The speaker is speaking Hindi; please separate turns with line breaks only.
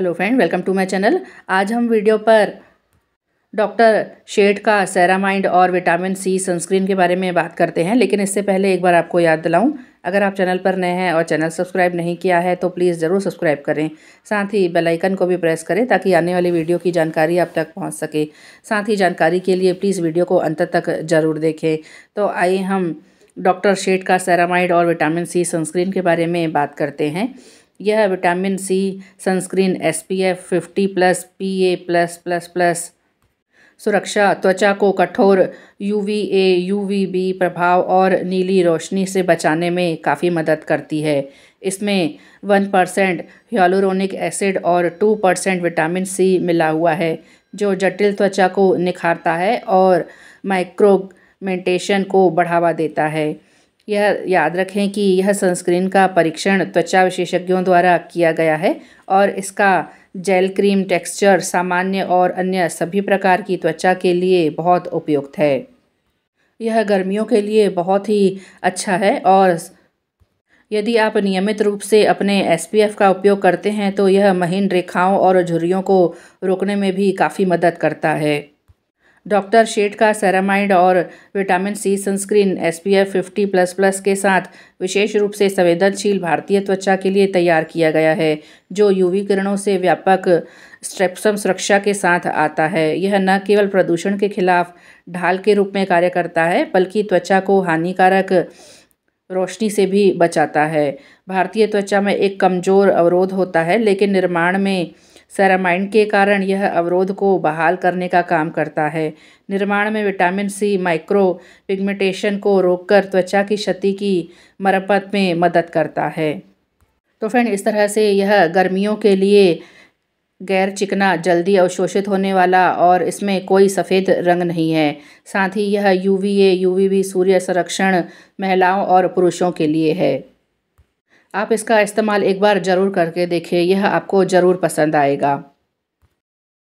hello friend welcome to my channel आज हम वीडियो पर डॉक्टर शेठ का सेरामाइंड और विटामिन सी सनस्क्रीन के बारे में बात करते हैं लेकिन इससे पहले एक बार आपको याद दिलाऊं अगर आप चैनल पर नए हैं और चैनल सब्सक्राइब नहीं किया है तो प्लीज़ ज़रूर सब्सक्राइब करें साथ ही बेल आइकन को भी प्रेस करें ताकि आने वाली वीडियो की जानकारी आप तक पहुंच सके साथ ही जानकारी के लिए प्लीज़ वीडियो को अंत तक ज़रूर देखें तो आइए हम डॉक्टर शेठ का सेरामाइड और विटामिन सी सनस्क्रीन के बारे में बात करते हैं यह vitamin C sunscreen S P F fifty plus P A plus plus plus सुरक्षा त्वचा को कठोर U V A U V B प्रभाव और नीली रोशनी से बचाने में काफ़ी मदद करती है इसमें वन परसेंट ह्यालुरोनिक एसिड और टू परसेंट विटामिन सी मिला हुआ है जो जटिल त्वचा को निखारता है और माइक्रोगमेंटेशन को बढ़ावा देता है यह याद रखें कि यह सनस्क्रीन का परीक्षण त्वचा विशेषज्ञों द्वारा किया गया है और इसका जेल क्रीम टेक्सचर सामान्य और अन्य सभी प्रकार की त्वचा के लिए बहुत उपयुक्त है यह गर्मियों के लिए बहुत ही अच्छा है और यदि आप नियमित रूप से अपने एसपीएफ का उपयोग करते हैं तो यह महीन रेखाओं और झुर्रियों को रोकने में भी काफ़ी मदद करता है डॉक्टर शेट का सेरामाइड और vitamin C sunscreen S P F fifty plus plus के साथ विशेष रूप से संवेदनशील भारतीय त्वचा के लिए तैयार किया गया है जो यूवी किरणों से व्यापक स्ट्रेप्सम सुरक्षा के साथ आता है यह न केवल प्रदूषण के खिलाफ ढाल के रूप में कार्य करता है बल्कि त्वचा को हानिकारक रोशनी से भी बचाता है भारतीय त्वचा में एक कमज़ोर अवरोध होता है लेकिन निर्माण में सेरामाइन के कारण यह अवरोध को बहाल करने का काम करता है निर्माण में विटामिन सी माइक्रो पिगमेंटेशन को रोककर त्वचा की क्षति की मरम्मत में मदद करता है तो फ्रेंड इस तरह से यह गर्मियों के लिए गैर चिकना जल्दी अवशोषित होने वाला और इसमें कोई सफ़ेद रंग नहीं है साथ ही यह यूवीए यूवीबी सूर्य संरक्षण महिलाओं और पुरुषों के लिए है आप इसका इस्तेमाल एक बार ज़रूर करके देखिए यह आपको ज़रूर पसंद आएगा